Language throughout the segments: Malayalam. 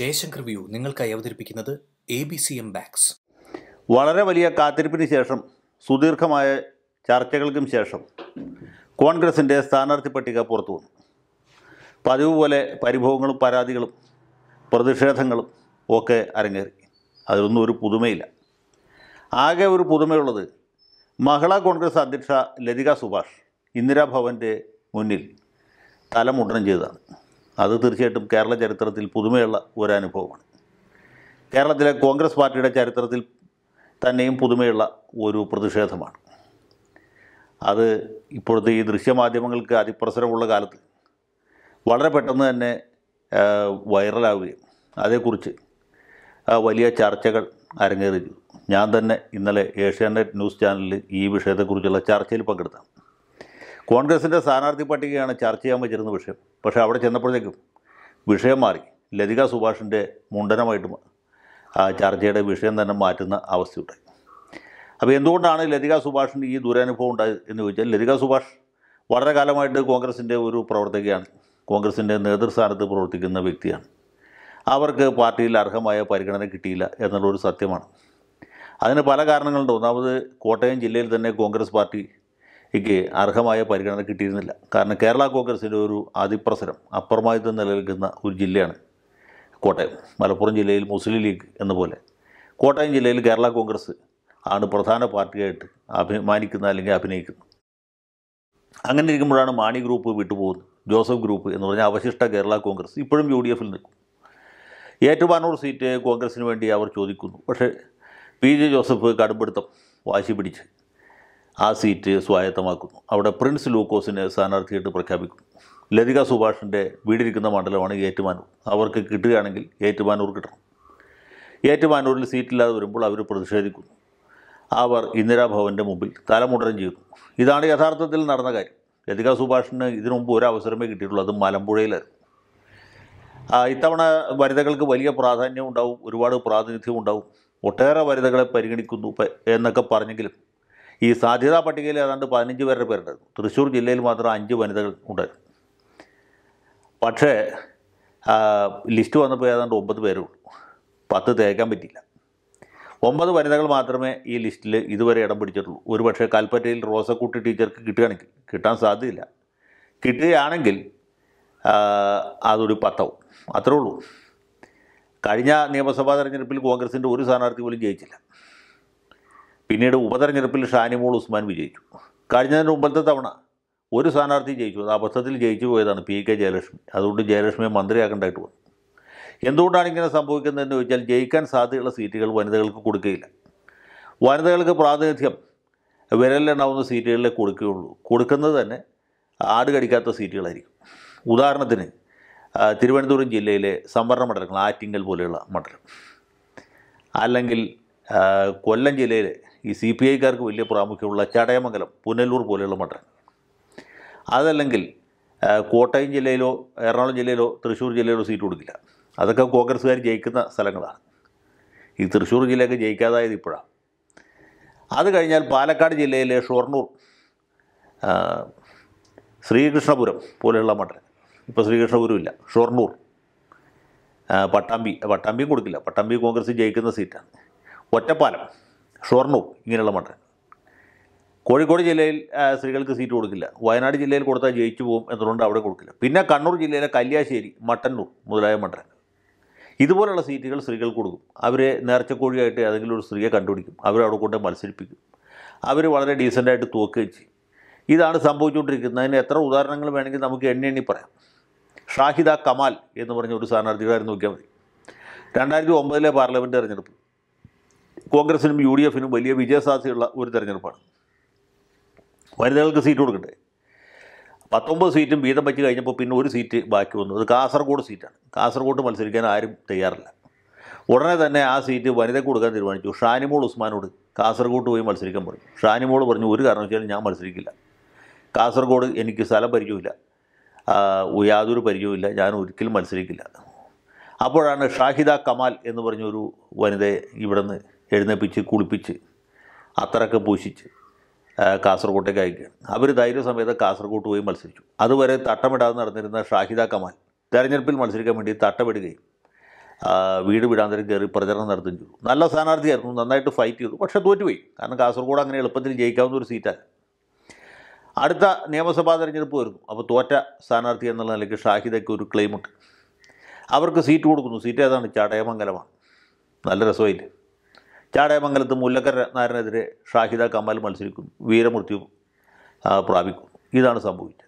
ജയശങ്കർ വ്യൂ നിങ്ങൾക്കായി അവതരിപ്പിക്കുന്നത് എ ബി സി എം ബാക്സ് വളരെ വലിയ കാത്തിരിപ്പിന് ശേഷം സുദീർഘമായ ചർച്ചകൾക്കും ശേഷം കോൺഗ്രസിൻ്റെ സ്ഥാനാർത്ഥി പട്ടിക പുറത്തു വന്നു പതിവ് പോലെ പരിഭവങ്ങളും പരാതികളും പ്രതിഷേധങ്ങളും ഒക്കെ അരങ്ങേറി അതിലൊന്നും ഒരു പുതുമയില്ല ആകെ ഒരു പുതുമയുള്ളത് മഹിളാ കോൺഗ്രസ് അധ്യക്ഷ ലതിക സുഭാഷ് ഇന്ദിരാഭവൻ്റെ മുന്നിൽ തലമുടനം ചെയ്തതാണ് അത് തീർച്ചയായിട്ടും കേരള ചരിത്രത്തിൽ പുതുമയുള്ള ഒരനുഭവമാണ് കേരളത്തിലെ കോൺഗ്രസ് പാർട്ടിയുടെ ചരിത്രത്തിൽ തന്നെയും പുതുമയുള്ള ഒരു പ്രതിഷേധമാണ് അത് ഇപ്പോഴത്തെ ഈ ദൃശ്യമാധ്യമങ്ങൾക്ക് അതിപ്രസരമുള്ള കാലത്ത് വളരെ പെട്ടെന്ന് തന്നെ വൈറലാവുകയും അതേക്കുറിച്ച് വലിയ ചർച്ചകൾ അരങ്ങേറി ഞാൻ തന്നെ ഇന്നലെ ഏഷ്യാനെറ്റ് ന്യൂസ് ചാനലിൽ ഈ വിഷയത്തെക്കുറിച്ചുള്ള ചർച്ചയിൽ പങ്കെടുത്തു കോൺഗ്രസിൻ്റെ സ്ഥാനാർത്ഥി പട്ടികയാണ് ചർച്ച ചെയ്യാൻ വെച്ചിരുന്ന വിഷയം പക്ഷേ അവിടെ ചെന്നപ്പോഴത്തേക്കും വിഷയം മാറി ലതിക സുഭാഷിൻ്റെ മുണ്ടനമായിട്ട് ആ ചർച്ചയുടെ വിഷയം തന്നെ മാറ്റുന്ന അവസ്ഥയുണ്ടായി അപ്പോൾ എന്തുകൊണ്ടാണ് ലതിക സുഭാഷിന് ഈ ദുരനുഭവം ഉണ്ടായത് എന്ന് ചോദിച്ചാൽ ലതിക സുഭാഷ് വളരെ കാലമായിട്ട് കോൺഗ്രസിൻ്റെ ഒരു പ്രവർത്തകയാണ് കോൺഗ്രസിൻ്റെ നേതൃസ്ഥാനത്ത് പ്രവർത്തിക്കുന്ന വ്യക്തിയാണ് അവർക്ക് പാർട്ടിയിൽ അർഹമായ പരിഗണന കിട്ടിയില്ല എന്നുള്ളൊരു സത്യമാണ് അതിന് പല കാരണങ്ങളുണ്ട് ഒന്നാമത് കോട്ടയം ജില്ലയിൽ തന്നെ കോൺഗ്രസ് പാർട്ടി എനിക്ക് അർഹമായ പരിഗണന കിട്ടിയിരുന്നില്ല കാരണം കേരള കോൺഗ്രസിൻ്റെ ഒരു അതിപ്രസരം അപ്രമാദിത്വം നിലനിൽക്കുന്ന ഒരു ജില്ലയാണ് കോട്ടയം മലപ്പുറം ജില്ലയിൽ മുസ്ലിം ലീഗ് എന്ന പോലെ കോട്ടയം ജില്ലയിൽ കേരള കോൺഗ്രസ് ആണ് പ്രധാന പാർട്ടിയായിട്ട് അഭിമാനിക്കുന്ന അല്ലെങ്കിൽ അഭിനയിക്കുന്നത് അങ്ങനെ ഇരിക്കുമ്പോഴാണ് മാണി ഗ്രൂപ്പ് വിട്ടുപോകുന്നത് ജോസഫ് ഗ്രൂപ്പ് എന്ന് പറഞ്ഞ അവശിഷ്ട കേരള കോൺഗ്രസ് ഇപ്പോഴും യു ഡി എഫിൽ നിൽക്കും ഏറ്റുമാനൂർ സീറ്റ് കോൺഗ്രസിന് വേണ്ടി അവർ ചോദിക്കുന്നു പക്ഷേ പി ജെ ജോസഫ് കടുംപിടുത്തം വാശി പിടിച്ച് ആ സീറ്റ് സ്വായത്തമാക്കുന്നു അവിടെ പ്രിൻസ് ലൂക്കോസിനെ സ്ഥാനാർത്ഥിയായിട്ട് പ്രഖ്യാപിക്കുന്നു ലതിക സുഭാഷിൻ്റെ വീടിരിക്കുന്ന മണ്ഡലമാണ് ഏറ്റുമാനൂർ അവർക്ക് കിട്ടുകയാണെങ്കിൽ ഏറ്റുമാനൂർ കിട്ടണം ഏറ്റുമാനൂരിൽ സീറ്റില്ലാതെ വരുമ്പോൾ അവർ പ്രതിഷേധിക്കുന്നു അവർ ഇന്ദിരാഭവൻ്റെ മുമ്പിൽ തലമുടരം ചെയ്യുന്നു ഇതാണ് യഥാർത്ഥത്തിൽ നടന്ന കാര്യം ലതിക സുഭാഷിന് ഇതിനു മുമ്പ് ഒരു അവസരമേ കിട്ടിയിട്ടുള്ളൂ അത് മലമ്പുഴയിലായിരുന്നു ഇത്തവണ വനിതകൾക്ക് വലിയ പ്രാധാന്യം ഉണ്ടാവും ഒരുപാട് പ്രാതിനിധ്യം ഉണ്ടാവും ഒട്ടേറെ വനിതകളെ പരിഗണിക്കുന്നു എന്നൊക്കെ പറഞ്ഞെങ്കിലും ഈ സാധ്യതാ പട്ടികയിൽ ഏതാണ്ട് പതിനഞ്ച് പേരുടെ പേരുണ്ടായിരുന്നു തൃശ്ശൂർ ജില്ലയിൽ മാത്രം അഞ്ച് വനിതകൾ ഉണ്ടായിരുന്നു പക്ഷേ ലിസ്റ്റ് വന്നപ്പോൾ ഏതാണ്ട് ഒമ്പത് പേരുള്ളൂ പത്ത് തേക്കാൻ പറ്റില്ല ഒമ്പത് വനിതകൾ മാത്രമേ ഈ ലിസ്റ്റിൽ ഇതുവരെ ഇടം പിടിച്ചിട്ടുള്ളൂ പക്ഷേ കൽപ്പറ്റയിൽ റോസക്കുട്ടി ടീച്ചർക്ക് കിട്ടുകയാണെങ്കിൽ കിട്ടാൻ സാധ്യതയില്ല കിട്ടുകയാണെങ്കിൽ അതൊരു പത്താവും അത്രേ ഉള്ളൂ കഴിഞ്ഞ നിയമസഭാ തെരഞ്ഞെടുപ്പിൽ കോൺഗ്രസിൻ്റെ ഒരു സ്ഥാനാർത്ഥി പോലും ജയിച്ചില്ല പിന്നീട് ഉപതെരഞ്ഞെടുപ്പിൽ ഷാനിമോൾ ഉസ്മാൻ വിജയിച്ചു കഴിഞ്ഞതിന് മുമ്പത്തെ തവണ ഒരു സ്ഥാനാർത്ഥി ജയിച്ചു അത് അബദ്ധത്തിൽ ജയിച്ചു പോയതാണ് പി കെ ജയലക്ഷ്മി അതുകൊണ്ട് ജയലക്ഷ്മിയെ മന്ത്രിയാക്കേണ്ടായിട്ട് വന്നു എന്തുകൊണ്ടാണ് ഇങ്ങനെ സംഭവിക്കുന്നതെന്ന് ചോദിച്ചാൽ ജയിക്കാൻ സാധ്യതയുള്ള സീറ്റുകൾ വനിതകൾക്ക് കൊടുക്കുകയില്ല വനിതകൾക്ക് പ്രാതിനിധ്യം വിരലിലെണ്ണാവുന്ന സീറ്റുകളിലേ കൊടുക്കുകയുള്ളൂ കൊടുക്കുന്നത് തന്നെ ആട് കടിക്കാത്ത സീറ്റുകളായിരിക്കും ഉദാഹരണത്തിന് തിരുവനന്തപുരം ജില്ലയിലെ സംവരണ മണ്ഡലങ്ങൾ ആറ്റിങ്ങൽ പോലെയുള്ള മണ്ഡലം അല്ലെങ്കിൽ കൊല്ലം ജില്ലയിലെ ഈ സി പി ഐക്കാർക്ക് വലിയ പ്രാമുഖ്യമുള്ള ചടയമംഗലം പുനലൂർ പോലെയുള്ള മണ്ഡലം അതല്ലെങ്കിൽ കോട്ടയം ജില്ലയിലോ എറണാകുളം ജില്ലയിലോ തൃശ്ശൂർ ജില്ലയിലോ സീറ്റ് കൊടുക്കില്ല അതൊക്കെ കോൺഗ്രസ്സുകാർ ജയിക്കുന്ന സ്ഥലങ്ങളാണ് ഈ തൃശ്ശൂർ ജില്ലയൊക്കെ ജയിക്കാതായത് ഇപ്പോഴാണ് അത് കഴിഞ്ഞാൽ പാലക്കാട് ജില്ലയിലെ ഷൊർണൂർ ശ്രീകൃഷ്ണപുരം പോലെയുള്ള മണ്ഡലം ഇപ്പോൾ ശ്രീകൃഷ്ണപുരം ഇല്ല ഷൊർണൂർ പട്ടാമ്പി പട്ടാമ്പിയും കൊടുക്കില്ല പട്ടാമ്പി കോൺഗ്രസ് ജയിക്കുന്ന സീറ്റാണ് ഒറ്റപ്പാലം ഷൊർണൂർ ഇങ്ങനെയുള്ള മണ്ഡലം കോഴിക്കോട് ജില്ലയിൽ സ്ത്രീകൾക്ക് സീറ്റ് കൊടുക്കില്ല വയനാട് ജില്ലയിൽ കൊടുത്താൽ ജയിച്ചു പോകും എന്നതുകൊണ്ട് അവിടെ കൊടുക്കില്ല പിന്നെ കണ്ണൂർ ജില്ലയിലെ കല്യാശ്ശേരി മട്ടന്നൂർ മുതലായ മണ്ഡലങ്ങൾ ഇതുപോലുള്ള സീറ്റുകൾ സ്ത്രീകൾക്ക് കൊടുക്കും അവരെ നേർച്ചക്കോഴിയായിട്ട് ഏതെങ്കിലും ഒരു സ്ത്രീയെ കണ്ടുപിടിക്കും അവരവിടെ കൊണ്ട് മത്സരിപ്പിക്കും അവർ വളരെ ഡീസൻ്റായിട്ട് തോക്കുകയും ചെയ്യും ഇതാണ് സംഭവിച്ചുകൊണ്ടിരിക്കുന്നത് അതിന് എത്ര ഉദാഹരണങ്ങൾ വേണമെങ്കിൽ നമുക്ക് എണ്ണി എണ്ണി പറയാം ഷാഹിദ കമാൽ എന്ന് പറഞ്ഞ ഒരു സ്ഥാനാർത്ഥികളായിരുന്നു നോക്കിയാൽ മതി രണ്ടായിരത്തി ഒമ്പതിലെ പാർലമെൻറ്റ് തെരഞ്ഞെടുപ്പ് കോൺഗ്രസിനും യു ഡി എഫിനും വലിയ വിജയസാധ്യതയുള്ള ഒരു തെരഞ്ഞെടുപ്പാണ് വനിതകൾക്ക് സീറ്റ് കൊടുക്കട്ടെ പത്തൊമ്പത് സീറ്റും വീതം വെച്ച് കഴിഞ്ഞപ്പോൾ പിന്നെ ഒരു സീറ്റ് ബാക്കി വന്നു അത് കാസർഗോഡ് സീറ്റാണ് കാസർഗോഡ് മത്സരിക്കാൻ ആരും തയ്യാറില്ല ഉടനെ തന്നെ ആ സീറ്റ് വനിതയ്ക്ക് കൊടുക്കാൻ തീരുമാനിച്ചു ഷാനിമോൾ ഉസ്മാനോട് കാസർഗോഡ് പോയി മത്സരിക്കാൻ പറഞ്ഞു ഷാനിമോൾ പറഞ്ഞു ഒരു വെച്ചാൽ ഞാൻ മത്സരിക്കില്ല കാസർഗോഡ് എനിക്ക് സ്ഥലം പരിചയമില്ല യാതൊരു പരിചയമില്ല ഞാൻ ഒരിക്കലും മത്സരിക്കില്ല അപ്പോഴാണ് ഷാഹിദ കമാൽ എന്ന് പറഞ്ഞൊരു വനിതയെ ഇവിടുന്ന് എഴുന്നേപ്പിച്ച് കുളിപ്പിച്ച് അത്രയൊക്കെ പൂശിച്ച് കാസർഗോട്ടേക്ക് അയക്കുകയാണ് അവർ ധൈര്യസമേതം കാസർഗോട്ട് പോയി മത്സരിച്ചു അതുവരെ തട്ടമിടാതെ നടന്നിരുന്ന ഷാഹിദ കമാൽ തെരഞ്ഞെടുപ്പിൽ മത്സരിക്കാൻ വേണ്ടി തട്ടമിടുകയും വീട് വിടാന്തരം കയറി പ്രചരണം നടത്തുകയും ചെയ്തു നല്ല സ്ഥാനാർത്ഥിയായിരുന്നു നന്നായിട്ട് ഫൈറ്റ് ചെയ്തു പക്ഷേ തോറ്റുപോയി കാരണം കാസർഗോഡ് അങ്ങനെ എളുപ്പത്തിൽ ജയിക്കാവുന്ന ഒരു സീറ്റാണ് അടുത്ത നിയമസഭാ തെരഞ്ഞെടുപ്പ് വരുന്നു അപ്പോൾ തോറ്റ സ്ഥാനാർത്ഥി എന്നുള്ള നിലയ്ക്ക് ഷാഹിദയ്ക്ക് ഒരു ക്ലെയിമുണ്ട് അവർക്ക് സീറ്റ് കൊടുക്കുന്നു സീറ്റ് ഏതാണ് ചടയമംഗലമാണ് നല്ല രസമായില്ലേ ചാടയമംഗലത്ത് മുല്ലക്കര നായരനെതിരെ ഷാഹിദ കമാൽ മത്സരിക്കുന്നു വീരമൃത്യു പ്രാപിക്കുന്നു ഇതാണ് സംഭവിച്ചത്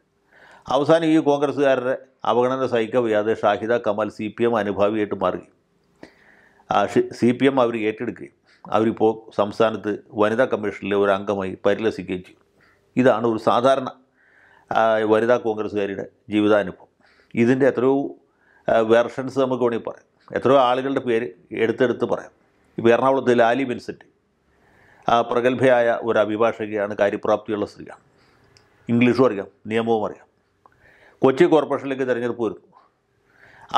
അവസാനം ഈ കോൺഗ്രസ്സുകാരുടെ അവഗണന സഹിക്കവയ്യാതെ Shahida Kamal C P M അനുഭാവിയായിട്ട് മാറി സി പി എം അവർ ഏറ്റെടുക്കുകയും അവരിപ്പോൾ സംസ്ഥാനത്ത് വനിതാ കമ്മീഷനിലെ ഒരു അംഗമായി പരിലസിക്കുകയും ചെയ്യും ഇതാണ് ഒരു സാധാരണ വനിതാ കോൺഗ്രസ്സുകാരുടെ ജീവിതാനുഭവം ഇതിൻ്റെ എത്രയോ വേർഷൻസ് നമുക്ക് വേണമെങ്കിൽ പറയാം എത്രയോ ആളുകളുടെ പേര് എടുത്തെടുത്ത് പറയാം ഇപ്പോൾ എറണാകുളത്ത് ലാലി ബിൻസെറ്റ് ആ പ്രഗത്ഭയായ ഒരു അഭിഭാഷകയാണ് കാര്യപ്രാപ്തിയുള്ള സ്ത്രീയാണ് ഇംഗ്ലീഷും അറിയാം നിയമവും അറിയാം കൊച്ചി കോർപ്പറേഷനിലേക്ക് തിരഞ്ഞെടുപ്പ് വരുന്നു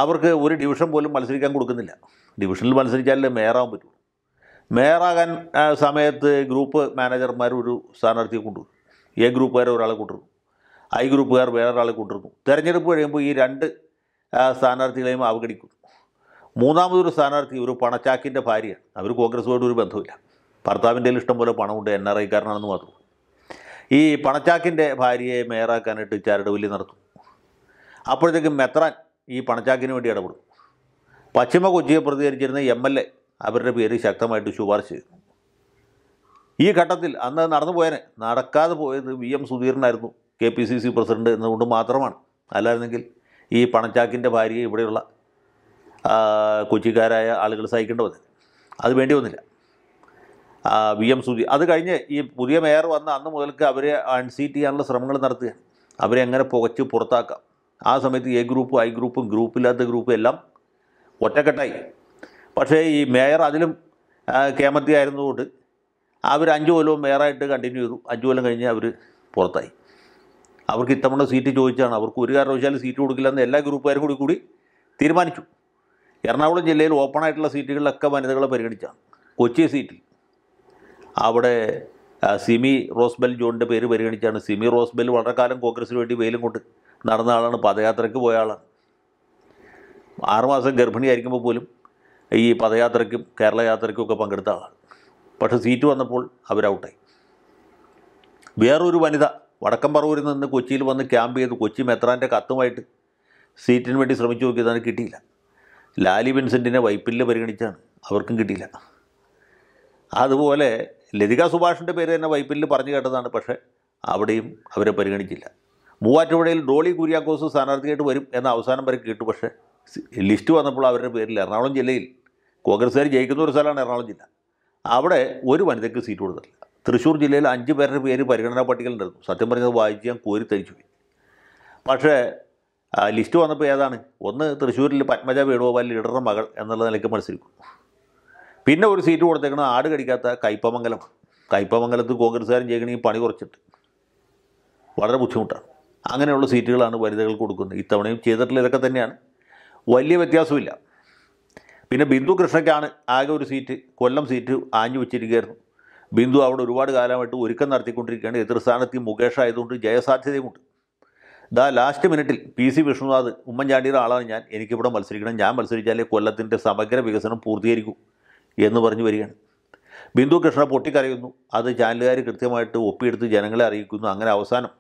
അവർക്ക് ഒരു ഡിവിഷൻ പോലും മത്സരിക്കാൻ കൊടുക്കുന്നില്ല ഡിവിഷനിൽ മത്സരിച്ചാലേ മേയറാകാൻ പറ്റുള്ളൂ മേയറാകാൻ സമയത്ത് ഗ്രൂപ്പ് മാനേജർമാർ ഒരു സ്ഥാനാർത്ഥിയെ കൊണ്ടുവരും എ ഗ്രൂപ്പുകാർ ഒരാളെ കൊണ്ടുവരുന്നു ഐ ഗ്രൂപ്പുകാർ വേറൊരാളെ കൊണ്ടുവരുന്നു തിരഞ്ഞെടുപ്പ് കഴിയുമ്പോൾ ഈ രണ്ട് സ്ഥാനാർത്ഥികളെയും അവഗണിക്കുന്നു മൂന്നാമതൊരു സ്ഥാനാർത്ഥി ഒരു പണച്ചാക്കിൻ്റെ ഭാര്യയാണ് അവർ കോൺഗ്രസ്സുമായിട്ട് ഒരു ബന്ധമില്ല ഭർത്താവിൻ്റെ ഇഷ്ടം പോലെ പണമുണ്ട് എൻ ആർ ഐക്കാരനാണെന്ന് മാത്രം ഈ പണച്ചാക്കിൻ്റെ ഭാര്യയെ മേയറാക്കാനായിട്ട് ചാരടുവല്ലി നടത്തും അപ്പോഴത്തേക്കും മെത്രാൻ ഈ പണച്ചാക്കിന് വേണ്ടി ഇടപെടും പശ്ചിമ കൊച്ചിയെ പ്രതികരിച്ചിരുന്ന എം എൽ എ അവരുടെ പേര് ശക്തമായിട്ട് ശുപാർശ ചെയ്തു ഈ ഘട്ടത്തിൽ അന്ന് നടന്നു പോയനെ നടക്കാതെ പോയത് വി എം സുധീരനായിരുന്നു K P C C president എന്നതുകൊണ്ട് മാത്രമാണ് അല്ലായിരുന്നെങ്കിൽ ഈ പണച്ചാക്കിൻ്റെ ഭാര്യയെ ഇവിടെയുള്ള കൊച്ചിക്കാരായ ആളുകൾ സഹിക്കേണ്ട വന്നത് അത് വേണ്ടി വന്നില്ല വി എം സുധി അത് കഴിഞ്ഞ് ഈ പുതിയ മേയർ വന്ന അന്ന് മുതൽക്ക് അവരെ അൺസീറ്റ് ചെയ്യാനുള്ള ശ്രമങ്ങൾ നടത്തുക അവരെ എങ്ങനെ പുകച്ച് പുറത്താക്കാം ആ സമയത്ത് എ ഗ്രൂപ്പും ഐ ഗ്രൂപ്പും ഗ്രൂപ്പില്ലാത്ത ഗ്രൂപ്പും എല്ലാം ഒറ്റക്കെട്ടായി പക്ഷേ ഈ മേയർ അതിലും കേമത്തി ആയിരുന്നതുകൊണ്ട് അവർ അഞ്ച് കൊല്ലവും മേയറായിട്ട് കണ്ടിന്യൂ ചെയ്തു അഞ്ച് കൊല്ലം കഴിഞ്ഞ് അവർ പുറത്തായി അവർക്ക് ഇത്തവണ സീറ്റ് ചോദിച്ചാണ് അവർക്ക് ഒരു കാരണവശാലും സീറ്റ് കൊടുക്കില്ലെന്ന് എല്ലാ ഗ്രൂപ്പുകാരും കൂടി കൂടി തീരുമാനിച്ചു എറണാകുളം ജില്ലയിൽ ഓപ്പൺ ആയിട്ടുള്ള സീറ്റുകളിലൊക്കെ വനിതകളെ പരിഗണിച്ചാണ് കൊച്ചി സീറ്റിൽ അവിടെ സിമി റോസ്ബെൽ ജോണിൻ്റെ പേര് പരിഗണിച്ചാണ് സിമി റോസ്ബെൽ വളരെ കാലം കോൺഗ്രസിന് വേണ്ടി വെയിലും കൊണ്ട് നടന്ന ആളാണ് പദയാത്രയ്ക്ക് പോയ ആളാണ് ആറുമാസം ഗർഭിണിയായിരിക്കുമ്പോൾ പോലും ഈ പദയാത്രയ്ക്കും കേരള യാത്രയ്ക്കും ഒക്കെ പങ്കെടുത്ത ആളാണ് പക്ഷേ സീറ്റ് വന്നപ്പോൾ അവരൗട്ടായി വേറൊരു വനിത വടക്കം പറവൂരിൽ നിന്ന് കൊച്ചിയിൽ വന്ന് ക്യാമ്പ് ചെയ്ത് കൊച്ചി മെത്രാൻ്റെ കത്തുമായിട്ട് സീറ്റിന് വേണ്ടി ശ്രമിച്ചു നോക്കിയതാണ് കിട്ടിയില്ല ലാലി വിൻസെൻറ്റിനെ വൈപ്പില്ല പരിഗണിച്ചാണ് അവർക്കും കിട്ടിയില്ല അതുപോലെ ലതിക സുഭാഷിൻ്റെ പേര് തന്നെ വൈപ്പില് പറഞ്ഞു കേട്ടതാണ് പക്ഷേ അവിടെയും അവരെ പരിഗണിച്ചില്ല മൂവാറ്റുപുഴയിൽ ഡോളി കുര്യാക്കോസ് സ്ഥാനാർത്ഥിയായിട്ട് വരും എന്ന അവസാനം വരെ കേട്ടു പക്ഷേ ലിസ്റ്റ് വന്നപ്പോൾ അവരുടെ പേരിൽ എറണാകുളം ജില്ലയിൽ കോൺഗ്രസ്സുകാർ ജയിക്കുന്ന ഒരു സ്ഥലമാണ് എറണാകുളം ജില്ല അവിടെ ഒരു വനിതയ്ക്ക് സീറ്റ് കൊടുത്തില്ല തൃശ്ശൂർ ജില്ലയിൽ അഞ്ച് പേരുടെ പേര് പരിഗണനാ പട്ടികയിലുണ്ടായിരുന്നു സത്യം പറഞ്ഞത് വായിച്ച് ഞാൻ കോരി തരിച്ചു പോയി പക്ഷേ ലിസ്റ്റ് വന്നപ്പോൾ ഏതാണ് ഒന്ന് തൃശ്ശൂരിൽ പത്മജ വേണുഗോപാൽ ലീഡറുടെ മകൾ എന്നുള്ള നിലയ്ക്ക് മത്സരിക്കും പിന്നെ ഒരു സീറ്റ് കൊടുത്തേക്കണം ആട് കടിക്കാത്ത കയ്പമംഗലം കയ്പമംഗലത്ത് കോൺഗ്രസ്സുകാരും ചെയ്യണമെങ്കിൽ പണി കുറച്ചിട്ട് വളരെ ബുദ്ധിമുട്ടാണ് അങ്ങനെയുള്ള സീറ്റുകളാണ് വനിതകൾക്ക് കൊടുക്കുന്നത് ഇത്തവണയും ചെയ്തിട്ടുള്ള ഇതൊക്കെ തന്നെയാണ് വലിയ വ്യത്യാസമില്ല പിന്നെ ബിന്ദു കൃഷ്ണയ്ക്കാണ് ആകെ ഒരു സീറ്റ് കൊല്ലം സീറ്റ് ആഞ്ഞു വെച്ചിരിക്കുകയായിരുന്നു ബിന്ദു അവിടെ ഒരുപാട് കാലമായിട്ട് ഒരുക്കം നടത്തിക്കൊണ്ടിരിക്കുകയാണ് സ്ഥാനത്ത് മുകേഷ് ആയതുകൊണ്ട് ജയസാധ്യതയുമുണ്ട് ദാ ലാസ്റ്റ് മിനിറ്റിൽ പി സി വിഷ്ണുനാഥ് ഉമ്മൻചാണ്ടിയുടെ ആളാണ് ഞാൻ എനിക്കിവിടെ മത്സരിക്കണം ഞാൻ മത്സരിച്ചാലേ കൊല്ലത്തിൻ്റെ സമഗ്ര വികസനം പൂർത്തീകരിക്കൂ എന്ന് പറഞ്ഞു വരികയാണ് ബിന്ദു കൃഷ്ണ പൊട്ടിക്കരയുന്നു അത് ചാനലുകാർ കൃത്യമായിട്ട് ഒപ്പിയെടുത്ത് ജനങ്ങളെ അറിയിക്കുന്നു അങ്ങനെ അവസാനം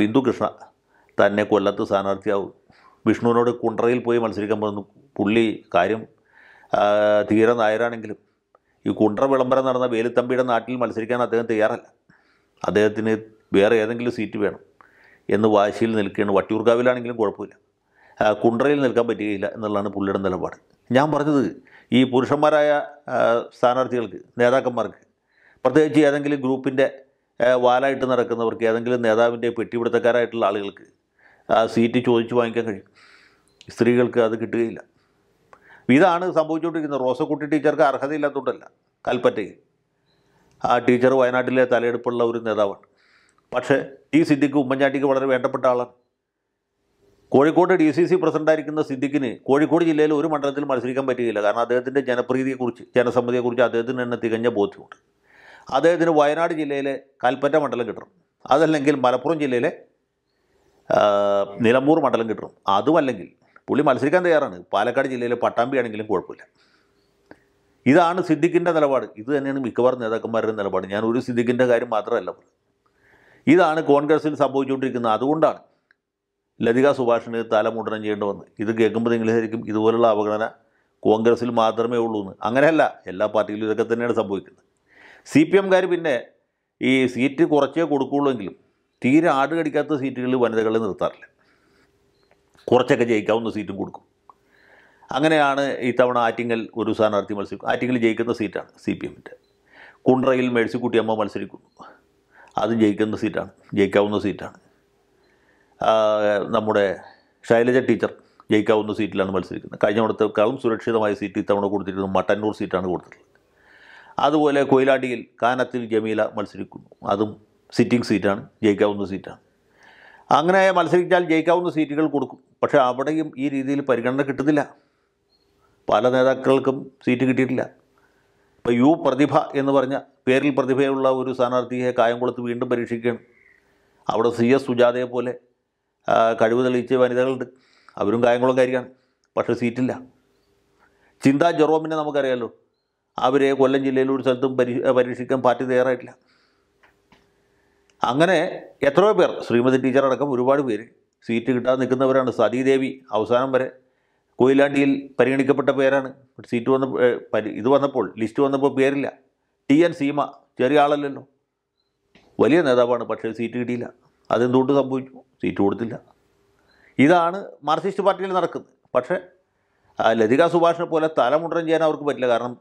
ബിന്ദു കൃഷ്ണ തന്നെ കൊല്ലത്ത് സ്ഥാനാർത്ഥിയാവും വിഷ്ണുവിനോട് കുണ്ടറയിൽ പോയി മത്സരിക്കാൻ പോകുന്നു പുള്ളി കാര്യം തീരെ നായരാണെങ്കിലും ഈ കുണ്ടറ വിളംബരം നടന്ന വേലുത്തമ്പിയുടെ നാട്ടിൽ മത്സരിക്കാൻ അദ്ദേഹം തയ്യാറല്ല അദ്ദേഹത്തിന് വേറെ ഏതെങ്കിലും സീറ്റ് വേണം എന്ന് വാശിയിൽ നിൽക്കുകയാണ് വട്ടിയൂർക്കാവിലാണെങ്കിലും കുഴപ്പമില്ല കുണ്ടറയിൽ നിൽക്കാൻ പറ്റുകയില്ല എന്നുള്ളതാണ് പുള്ളിയുടെ നിലപാട് ഞാൻ പറഞ്ഞത് ഈ പുരുഷന്മാരായ സ്ഥാനാർത്ഥികൾക്ക് നേതാക്കന്മാർക്ക് പ്രത്യേകിച്ച് ഏതെങ്കിലും ഗ്രൂപ്പിൻ്റെ വാലായിട്ട് നടക്കുന്നവർക്ക് ഏതെങ്കിലും നേതാവിൻ്റെ പെട്ടിപിടുത്തക്കാരായിട്ടുള്ള ആളുകൾക്ക് ആ സീറ്റ് ചോദിച്ചു വാങ്ങിക്കാൻ കഴിയും സ്ത്രീകൾക്ക് അത് കിട്ടുകയില്ല ഇതാണ് സംഭവിച്ചുകൊണ്ടിരിക്കുന്നത് റോസക്കുട്ടി ടീച്ചർക്ക് അർഹതയില്ലാത്തതുകൊണ്ടല്ല കൽപ്പറ്റയിൽ ആ ടീച്ചർ വയനാട്ടിലെ തലയെടുപ്പുള്ള ഒരു നേതാവാണ് പക്ഷേ ടി സിദ്ദിഖ് ഉമ്മൻചാണ്ടിക്ക് വളരെ വേണ്ടപ്പെട്ട ആളാണ് കോഴിക്കോട് ഡി സി സി പ്രസിഡൻ്റായിരിക്കുന്ന സിദ്ദിഖിന് കോഴിക്കോട് ജില്ലയിൽ ഒരു മണ്ഡലത്തിൽ മത്സരിക്കാൻ പറ്റുകയില്ല കാരണം അദ്ദേഹത്തിൻ്റെ ജനപ്രീതിയെക്കുറിച്ച് ജനസമ്മതിയെക്കുറിച്ച് അദ്ദേഹത്തിന് തന്നെ തികഞ്ഞ ബോധ്യമുണ്ട് അദ്ദേഹത്തിന് വയനാട് ജില്ലയിലെ കൽപ്പറ്റ മണ്ഡലം കിട്ടും അതല്ലെങ്കിൽ മലപ്പുറം ജില്ലയിലെ നിലമ്പൂർ മണ്ഡലം കിട്ടും അതുമല്ലെങ്കിൽ പുള്ളി മത്സരിക്കാൻ തയ്യാറാണ് പാലക്കാട് ജില്ലയിലെ പട്ടാമ്പി ആണെങ്കിലും കുഴപ്പമില്ല ഇതാണ് സിദ്ദിഖിൻ്റെ നിലപാട് ഇത് തന്നെയാണ് മിക്കവാറും നേതാക്കന്മാരുടെ നിലപാട് ഞാൻ ഒരു സിദ്ദിഖിൻ്റെ കാര്യം മാത്രമല്ല ഇതാണ് കോൺഗ്രസിൽ സംഭവിച്ചുകൊണ്ടിരിക്കുന്നത് അതുകൊണ്ടാണ് ലതിക സുഭാഷിന് തലമുടനം ചെയ്യേണ്ടി വന്ന് ഇത് കേൾക്കുമ്പോൾ നിങ്ങൾ ശരിക്കും ഇതുപോലുള്ള അവഗണന കോൺഗ്രസ്സിൽ മാത്രമേ ഉള്ളൂ എന്ന് അങ്ങനെയല്ല എല്ലാ പാർട്ടിയിലും ഇതൊക്കെ തന്നെയാണ് സംഭവിക്കുന്നത് സി പി എംകാർ പിന്നെ ഈ സീറ്റ് കുറച്ചേ കൊടുക്കുകയുള്ളൂ എങ്കിലും തീരെ ആട് കടിക്കാത്ത സീറ്റുകളിൽ വനിതകളെ നിർത്താറില്ല കുറച്ചൊക്കെ ജയിക്കാവുന്ന സീറ്റും കൊടുക്കും അങ്ങനെയാണ് ഇത്തവണ ആറ്റിങ്ങൽ ഒരു സ്ഥാനാർത്ഥി മത്സരിക്കും ആറ്റിങ്ങൽ ജയിക്കുന്ന സീറ്റാണ് സി പി എമ്മിൻ്റെ കുണ്ട്രയിൽ മേഴ്സിക്കുട്ടിയമ്മ മത്സരിക്കുന്നു അത് ജയിക്കുന്ന സീറ്റാണ് ജയിക്കാവുന്ന സീറ്റാണ് നമ്മുടെ ശൈലജ ടീച്ചർ ജയിക്കാവുന്ന സീറ്റിലാണ് മത്സരിക്കുന്നത് കഴിഞ്ഞ തവണത്തെക്കാളും സുരക്ഷിതമായ സീറ്റ് ഇത്തവണ കൊടുത്തിരിക്കുന്നത് മട്ടന്നൂർ സീറ്റാണ് കൊടുത്തിട്ടുള്ളത് അതുപോലെ കൊയിലാണ്ടിയിൽ കാനത്തിൽ ജമീല മത്സരിക്കുന്നു അതും സിറ്റിംഗ് സീറ്റാണ് ജയിക്കാവുന്ന സീറ്റാണ് അങ്ങനെ മത്സരിച്ചാൽ ജയിക്കാവുന്ന സീറ്റുകൾ കൊടുക്കും പക്ഷേ അവിടെയും ഈ രീതിയിൽ പരിഗണന കിട്ടുന്നില്ല പല നേതാക്കൾക്കും സീറ്റ് കിട്ടിയിട്ടില്ല ഇപ്പോൾ യു പ്രതിഭ എന്ന് പറഞ്ഞ പേരിൽ പ്രതിഭയുള്ള ഒരു സ്ഥാനാർത്ഥിയെ കായംകുളത്ത് വീണ്ടും പരീക്ഷിക്കുകയാണ് അവിടെ സി എസ് സുജാതയെ പോലെ കഴിവ് തെളിയിച്ച വനിതകളുണ്ട് അവരും കായംകുളം കാര്യമാണ് പക്ഷേ സീറ്റില്ല ചിന്ത ജെറോമിനെ നമുക്കറിയാലോ അവരെ കൊല്ലം ജില്ലയിൽ ഒരു സ്ഥലത്തും പരീ പരീക്ഷിക്കാൻ പാർട്ടി തയ്യാറായിട്ടില്ല അങ്ങനെ എത്രയോ പേർ ശ്രീമതി ടീച്ചർ അടക്കം ഒരുപാട് പേര് സീറ്റ് കിട്ടാതെ നിൽക്കുന്നവരാണ് സതീദേവി അവസാനം വരെ കൊയിലാണ്ടിയിൽ പരിഗണിക്കപ്പെട്ട പേരാണ് സീറ്റ് വന്ന ഇത് വന്നപ്പോൾ ലിസ്റ്റ് വന്നപ്പോൾ പേരില്ല ടി എൻ സീമ ചെറിയ ആളല്ലല്ലോ വലിയ നേതാവാണ് പക്ഷേ സീറ്റ് കിട്ടിയില്ല അതെന്തുകൊണ്ട് സംഭവിച്ചു സീറ്റ് കൊടുത്തില്ല ഇതാണ് മാർക്സിസ്റ്റ് പാർട്ടിയിൽ നടക്കുന്നത് പക്ഷേ ലതിക സുഭാഷിനെ പോലെ തലമുണ്ടരം ചെയ്യാൻ അവർക്ക് പറ്റില്ല കാരണം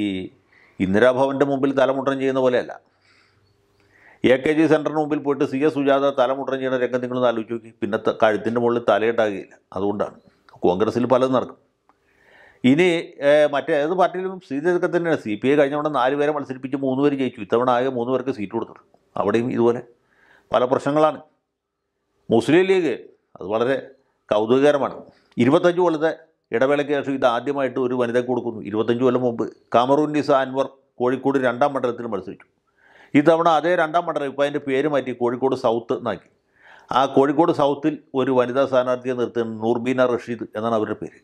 ഈ ഇന്ദിരാഭവൻ്റെ മുമ്പിൽ തലമുണ്ടരം ചെയ്യുന്ന പോലെയല്ല എ കെ ജി സെൻറ്ററിന് മുമ്പിൽ പോയിട്ട് സി എസ് സുജാത തലമുട്ടം ചെയ്യുന്ന രംഗം നിങ്ങളൊന്ന് ആലോചിച്ച് നോക്കി പിന്നെ കഴുത്തിൻ്റെ മുകളിൽ തലയുണ്ടാകുകയില്ല അതുകൊണ്ടാണ് കോൺഗ്രസ്സിൽ പലതും നടക്കും ഇനി മറ്റേ ഏത് പാർട്ടിയിലും സീറ്റ് ഇതൊക്കെ തന്നെയാണ് സി പി ഐ കഴിഞ്ഞ തവണ നാല് പേരെ മത്സരിപ്പിച്ച് മൂന്ന് പേര് ജയിച്ചു ഇത്തവണ ആകെ മൂന്ന് പേർക്ക് സീറ്റ് കൊടുത്തിട്ടുണ്ട് അവിടെയും ഇതുപോലെ പല പ്രശ്നങ്ങളാണ് മുസ്ലിം ലീഗ് അത് വളരെ കൗതുകകരമാണ് ഇരുപത്തഞ്ച് കൊല്ലത്തെ ഇടവേളയ്ക്ക് ശേഷം ഇത് ആദ്യമായിട്ട് ഒരു വനിതയ്ക്ക് കൊടുക്കുന്നു ഇരുപത്തഞ്ച് കൊല്ലം മുമ്പ് കാമറൂൻ നിസ അൻവർ കോഴിക്കോട് രണ്ടാം മണ്ഡലത്തിൽ മത്സരിച്ചു ഇത്തവണ അതേ രണ്ടാം മണ്ഡലം ഇപ്പോൾ അതിൻ്റെ പേര് മാറ്റി കോഴിക്കോട് സൗത്ത് എന്നാക്കി ആ കോഴിക്കോട് സൗത്തിൽ ഒരു വനിതാ സ്ഥാനാർത്ഥിയെ നിർത്തുന്ന നൂർബീന റഷീദ് എന്നാണ് അവരുടെ പേര്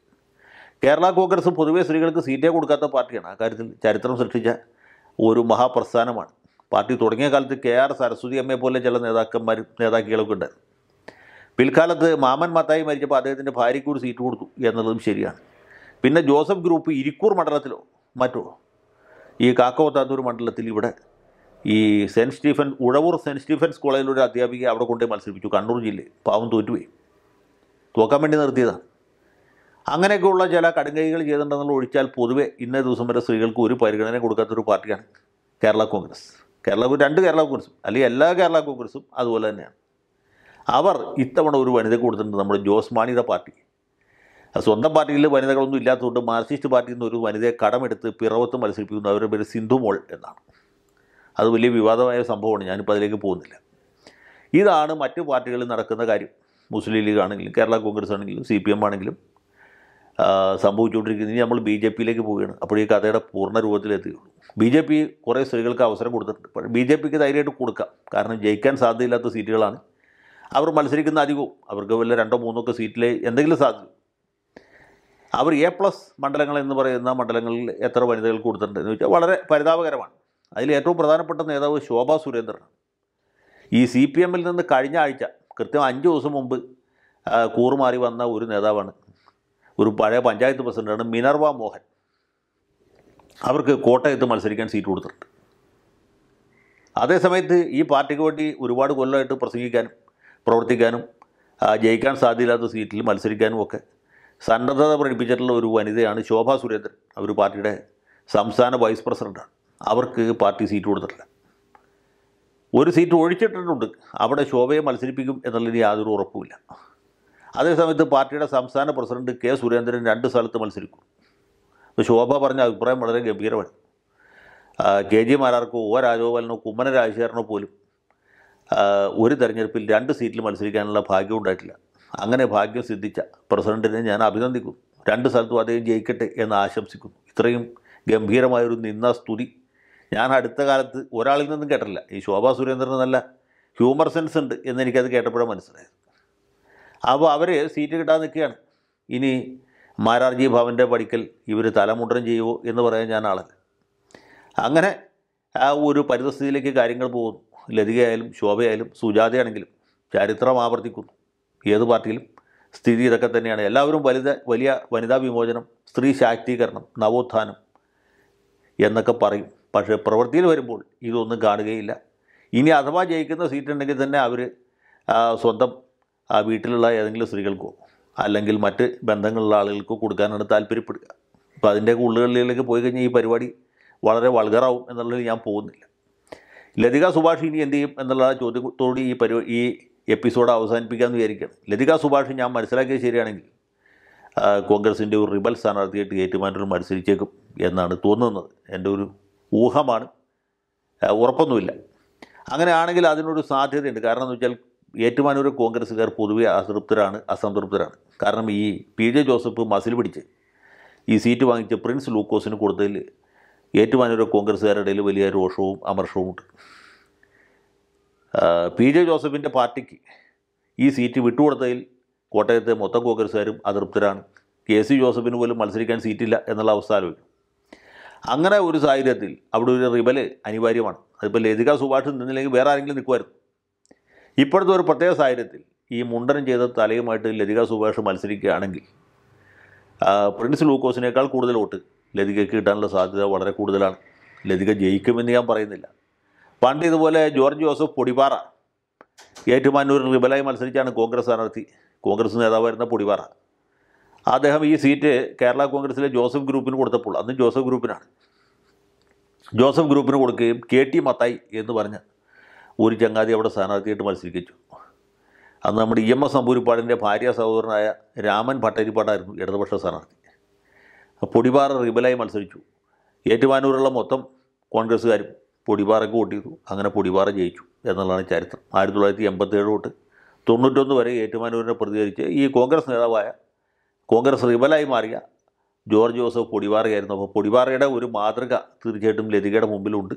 കേരള കോൺഗ്രസ് പൊതുവെ സ്ത്രീകൾക്ക് സീറ്റേ കൊടുക്കാത്ത പാർട്ടിയാണ് ആ കാര്യത്തിൽ ചരിത്രം സൃഷ്ടിച്ച ഒരു മഹാപ്രസ്ഥാനമാണ് പാർട്ടി തുടങ്ങിയ കാലത്ത് കെ ആർ സരസ്വതി അമ്മയെ പോലെ ചില നേതാക്കന്മാരും നേതാക്കികളൊക്കെ ഉണ്ടായിരുന്നു പിൽക്കാലത്ത് മാമൻ മത്തായി മരിച്ചപ്പോൾ അദ്ദേഹത്തിൻ്റെ ഭാര്യയ്ക്ക് ഒരു സീറ്റ് കൊടുത്തു എന്നുള്ളതും ശരിയാണ് പിന്നെ ജോസഫ് ഗ്രൂപ്പ് ഇരിക്കൂർ മണ്ഡലത്തിലോ മറ്റോ ഈ കാക്കവത്താത്തൂർ മണ്ഡലത്തിൽ ഇവിടെ ഈ saint Stephen Uzhavoor saint Stephen's കോളേജിലൊരു അധ്യാപികയെ അവിടെ കൊണ്ടുപോയി മത്സരിപ്പിച്ചു കണ്ണൂർ ജില്ലയിൽ പാവം തോറ്റുപോയി തോക്കാൻ വേണ്ടി നിർത്തിയതാണ് അങ്ങനെയൊക്കെയുള്ള ചില കടുങ്കൈകൾ ചെയ്തിട്ടുണ്ടെന്നുള്ള ഒഴിച്ചാൽ പൊതുവേ ഇന്നേ ദിവസം വരെ സ്ത്രീകൾക്ക് ഒരു പരിഗണന കൊടുക്കാത്തൊരു പാർട്ടിയാണ് കേരള കോൺഗ്രസ് കേരള രണ്ട് കേരള കോൺഗ്രസും അല്ലെങ്കിൽ എല്ലാ കേരള കോൺഗ്രസും അതുപോലെ തന്നെയാണ് അവർ ഇത്തവണ ഒരു വനിത കൊടുത്തിട്ടുണ്ട് നമ്മുടെ ജോസ് മാണിയുടെ പാർട്ടി സ്വന്തം പാർട്ടിയിൽ വനിതകളൊന്നും ഇല്ലാത്തതുകൊണ്ട് മാർക്സിസ്റ്റ് പാർട്ടിയിൽ നിന്ന് ഒരു വനിതയെ കടമെടുത്ത് പിറവത്ത് മത്സരിപ്പിക്കുന്നു അവരുടെ പേര് സിന്ധു മോൾ എന്നാണ് അത് വലിയ വിവാദമായ സംഭവമാണ് ഞാനിപ്പോൾ അതിലേക്ക് പോകുന്നില്ല ഇതാണ് മറ്റ് പാർട്ടികളിൽ നടക്കുന്ന കാര്യം മുസ്ലിം ലീഗ് ആണെങ്കിലും കേരള കോൺഗ്രസ് ആണെങ്കിലും സി പി എം ആണെങ്കിലും സംഭവിച്ചുകൊണ്ടിരിക്കുന്നത് ഇനി നമ്മൾ ബി ജെ പിയിലേക്ക് പോവുകയാണ് അപ്പോൾ ഈ കഥയുടെ പൂർണ്ണ രൂപത്തിലെത്തിയുള്ളൂ ബി ജെ പി കുറേ സ്ത്രീകൾക്ക് അവസരം കൊടുത്തിട്ടുണ്ട് ബി ജെ പിക്ക് ധൈര്യമായിട്ട് കൊടുക്കാം കാരണം ജയിക്കാൻ സാധ്യതയില്ലാത്ത സീറ്റുകളാണ് അവർ മത്സരിക്കുന്ന അധികവും അവർക്ക് വല്ല രണ്ടോ മൂന്നോ ഒക്കെ സീറ്റിലെ എന്തെങ്കിലും സാധ്യത അവർ എ പ്ലസ് മണ്ഡലങ്ങൾ എന്ന് പറയുന്ന മണ്ഡലങ്ങളിൽ എത്ര വനിതകൾ കൊടുത്തിട്ടുണ്ട് എന്ന് വെച്ചാൽ വളരെ പരിതാപകരമാണ് അതിൽ ഏറ്റവും പ്രധാനപ്പെട്ട നേതാവ് ശോഭാ സുരേന്ദ്രനാണ് ഈ സി പി എമ്മിൽ നിന്ന് കഴിഞ്ഞ ആഴ്ച കൃത്യം അഞ്ച് ദിവസം മുമ്പ് കൂറുമാറി വന്ന ഒരു നേതാവാണ് ഒരു പഴയ പഞ്ചായത്ത് പ്രസിഡൻ്റാണ് മിനർവ മോഹൻ അവർക്ക് കോട്ടയത്ത് മത്സരിക്കാൻ സീറ്റ് കൊടുത്തിട്ടുണ്ട് അതേസമയത്ത് ഈ പാർട്ടിക്ക് വേണ്ടി ഒരുപാട് കൊല്ലമായിട്ട് പ്രസംഗിക്കാനും പ്രവർത്തിക്കാനും ജയിക്കാൻ സാധ്യമില്ലാത്ത സീറ്റിൽ മത്സരിക്കാനും ഒക്കെ സന്നദ്ധത പ്രകടിപ്പിച്ചിട്ടുള്ള ഒരു വനിതയാണ് ശോഭാ സുരേന്ദ്രൻ അവർ പാർട്ടിയുടെ സംസ്ഥാന വൈസ് പ്രസിഡൻ്റാണ് അവർക്ക് പാർട്ടി സീറ്റ് കൊടുത്തിട്ടില്ല ഒരു സീറ്റ് ഒഴിച്ചിട്ടിട്ടുണ്ട് അവിടെ ശോഭയെ മത്സരിപ്പിക്കും എന്നുള്ളതിന് യാതൊരു ഉറപ്പുമില്ല അതേസമയത്ത് പാർട്ടിയുടെ സംസ്ഥാന പ്രസിഡന്റ് കെ സുരേന്ദ്രൻ രണ്ട് സ്ഥലത്ത് മത്സരിക്കും അപ്പോൾ ശോഭ പറഞ്ഞ അഭിപ്രായം വളരെ ഗംഭീരമാണ് കെ ജി മാരാർക്കോ ഒ രാജഗോപാലിനോ കുമ്മന രാജശേഖരനോ പോലും ഒരു തെരഞ്ഞെടുപ്പിൽ രണ്ട് സീറ്റിൽ മത്സരിക്കാനുള്ള ഭാഗ്യം ഉണ്ടായിട്ടില്ല അങ്ങനെ ഭാഗ്യം സിദ്ധിച്ച പ്രസിഡന്റിനെ ഞാൻ അഭിനന്ദിക്കുന്നു രണ്ട് സ്ഥലത്തും അദ്ദേഹം ജയിക്കട്ടെ എന്ന് ആശംസിക്കുന്നു ഇത്രയും ഗംഭീരമായൊരു നിന്ന സ്തുതി ഞാൻ അടുത്ത കാലത്ത് ഒരാളിൽ നിന്നും കേട്ടില്ല ഈ ശോഭാ സുരേന്ദ്രന് നല്ല ഹ്യൂമർ സെൻസ് ഉണ്ട് എന്നെനിക്കത് കേട്ടപ്പോഴേ മനസ്സിലായത് അപ്പോൾ അവർ സീറ്റ് കിട്ടാൻ നിൽക്കുകയാണ് ഇനി മാരാർജി ഭവൻ്റെ പഠിക്കൽ ഇവർ തലമുണ്ടനം ചെയ്യുമോ എന്ന് പറയാൻ ഞാൻ ആളല്ല അങ്ങനെ ആ ഒരു പരിതസ്ഥിതിയിലേക്ക് കാര്യങ്ങൾ പോകുന്നു ലതികയായാലും ശോഭയായാലും സുജാതയാണെങ്കിലും ചരിത്രം ആവർത്തിക്കുന്നു ഏത് പാർട്ടിയിലും സ്ഥിതി ഇതൊക്കെ തന്നെയാണ് എല്ലാവരും വലുത വലിയ വനിതാ വിമോചനം സ്ത്രീ ശാക്തീകരണം നവോത്ഥാനം എന്നൊക്കെ പറയും പക്ഷേ പ്രവൃത്തിയിൽ വരുമ്പോൾ ഇതൊന്നും കാണുകയില്ല ഇനി അഥവാ ജയിക്കുന്ന സീറ്റ് ഉണ്ടെങ്കിൽ തന്നെ അവർ സ്വന്തം വീട്ടിലുള്ള ഏതെങ്കിലും സ്ത്രീകൾക്കോ അല്ലെങ്കിൽ മറ്റ് ബന്ധങ്ങളുള്ള ആളുകൾക്കോ കൊടുക്കാനാണ് താല്പര്യപ്പെടുക അപ്പോൾ അതിൻ്റെ ഉള്ളുകളിലേക്ക് പോയി കഴിഞ്ഞാൽ ഈ പരിപാടി വളരെ വളകറാവും എന്നുള്ളതിൽ ഞാൻ പോകുന്നില്ല ലതിക സുഭാഷ് ഇനി എന്ത് ചെയ്യും എന്നുള്ള ചോദ്യത്തോട് ഈ പരി ഈ എപ്പിസോഡ് അവസാനിപ്പിക്കാമെന്ന് വിചാരിക്കുകയാണ് ലതിക സുഭാഷ് ഞാൻ മനസ്സിലാക്കിയത് ശരിയാണെങ്കിൽ കോൺഗ്രസിൻ്റെ ഒരു റിബൽ സ്ഥാനാർത്ഥിയായിട്ട് ഏറ്റുമാനൂർ മത്സരിച്ചേക്കും എന്നാണ് തോന്നുന്നത് എൻ്റെ ഒരു ഊഹമാണ് ഉറപ്പൊന്നുമില്ല അങ്ങനെയാണെങ്കിൽ അതിനൊരു സാധ്യതയുണ്ട് കാരണം എന്ന് വെച്ചാൽ ഏറ്റുമാനൂർ കോൺഗ്രസ്സുകാർ പൊതുവെ അതൃപ്തരാണ് അസംതൃപ്തരാണ് കാരണം ഈ പി ജെ ജോസഫ് മസിൽ പിടിച്ച് ഈ സീറ്റ് വാങ്ങിച്ച പ്രിൻസ് ലൂക്കോസിന് കൊടുത്തതിൽ ഏറ്റുമാനൂർ കോൺഗ്രസ്സുകാരുടെ ഇടയിൽ വലിയ രോഷവും ഉണ്ട് പി ജെ ജോസഫിൻ്റെ പാർട്ടിക്ക് ഈ സീറ്റ് വിട്ടുകൊടുത്തതിൽ കോട്ടയത്തെ മൊത്തം കോൺഗ്രസ്സുകാരും അതൃപ്തരാണ് കെ സി ജോസഫിന് പോലും മത്സരിക്കാൻ സീറ്റില്ല എന്നുള്ള അവസ്ഥ ആലോചിക്കും അങ്ങനെ ഒരു സാഹചര്യത്തിൽ അവിടെ ഒരു റിബല് അനിവാര്യമാണ് അതിപ്പോൾ ലതിക സുഭാഷ് നിന്നില്ലെങ്കിൽ വേറെ ആരെങ്കിലും നിൽക്കുമായിരുന്നു ഇപ്പോഴത്തെ ഒരു പ്രത്യേക സാഹചര്യത്തിൽ ഈ മുണ്ടനം ചെയ്ത തലയുമായിട്ട് ലതിക സുഭാഷ് മത്സരിക്കുകയാണെങ്കിൽ പ്രിൻസ് ലൂക്കോസിനേക്കാൾ കൂടുതൽ വോട്ട് ലതികയ്ക്ക് കിട്ടാനുള്ള സാധ്യത വളരെ കൂടുതലാണ് ലതിക ജയിക്കുമെന്ന് ഞാൻ പറയുന്നില്ല പണ്ട് ഇതുപോലെ ജോർജ് ജോസഫ് പൊടിപാറ ഏറ്റുമാനൂർ റിബലായി മത്സരിച്ചാണ് കോൺഗ്രസ് സ്ഥാനാർത്ഥി കോൺഗ്രസ് നേതാവായിരുന്ന പൊടിപാറ അദ്ദേഹം ഈ സീറ്റ് കേരള കോൺഗ്രസ്സിലെ ജോസഫ് ഗ്രൂപ്പിന് കൊടുത്തപ്പോൾ അന്ന് ജോസഫ് ഗ്രൂപ്പിനാണ് ജോസഫ് ഗ്രൂപ്പിന് കൊടുക്കുകയും കെ ടി മത്തായി എന്ന് പറഞ്ഞ ഒരു ചങ്ങാതി അവിടെ സ്ഥാനാർത്ഥിയായിട്ട് മത്സരിപ്പിച്ചു അന്ന് നമ്മുടെ ഇ എം എസ് അമ്പൂരിപ്പാടിൻ്റെ ഭാര്യ സഹോദരനായ രാമൻ ഭട്ടരിപ്പാടായിരുന്നു ഇടതുപക്ഷ സ്ഥാനാർത്ഥി പൊടിപാറ റിബലായി മത്സരിച്ചു ഏറ്റുമാനൂരുള്ള മൊത്തം കോൺഗ്രസ്സുകാരും പൊടിപാറയ്ക്ക് വോട്ട് ചെയ്തു അങ്ങനെ പൊടിപാറ ജയിച്ചു എന്നുള്ളതാണ് ചരിത്രം ആയിരത്തി തൊള്ളായിരത്തി എൺപത്തേഴ് തൊട്ട് തൊണ്ണൂറ്റൊന്ന് വരെ ഏറ്റുമാനൂരിനെ പ്രതികരിച്ച് ഈ കോൺഗ്രസ് നേതാവായ കോൺഗ്രസ് റിബലായി മാറിയ ജോർജ് ജോസഫ് പൊടിപാറയായിരുന്നു അപ്പോൾ പൊടിപാറയുടെ ഒരു മാതൃക തീർച്ചയായിട്ടും ലതികയുടെ മുമ്പിലുണ്ട്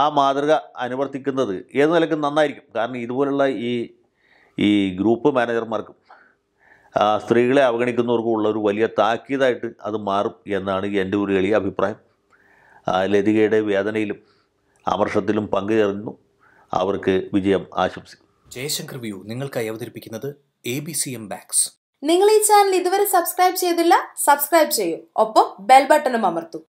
ആ മാതൃക അനുവർത്തിക്കുന്നത് ഏത് നിലക്കും നന്നായിരിക്കും കാരണം ഇതുപോലുള്ള ഈ ഈ ഗ്രൂപ്പ് മാനേജർമാർക്കും സ്ത്രീകളെ അവഗണിക്കുന്നവർക്കും ഉള്ള ഒരു വലിയ താക്കീതായിട്ട് അത് മാറും എന്നാണ് എൻ്റെ ഒരു എളിയ അഭിപ്രായം ലതികയുടെ വേദനയിലും അമർഷത്തിലും പങ്കുചേർന്നു അവർക്ക് വിജയം ആശംസിക്കും ജയശങ്കർ വ്യൂ നിങ്ങൾക്കായി അവതരിപ്പിക്കുന്നത് എ ബി സി എം ബാക്സ് നിങ്ങൾ ഈ ചാനൽ ഇതുവരെ സബ്സ്ക്രൈബ് ചെയ്തില്ല സബ്സ്ക്രൈബ് ചെയ്യൂ ഒപ്പം ബെൽ ബട്ടണും അമർത്തൂ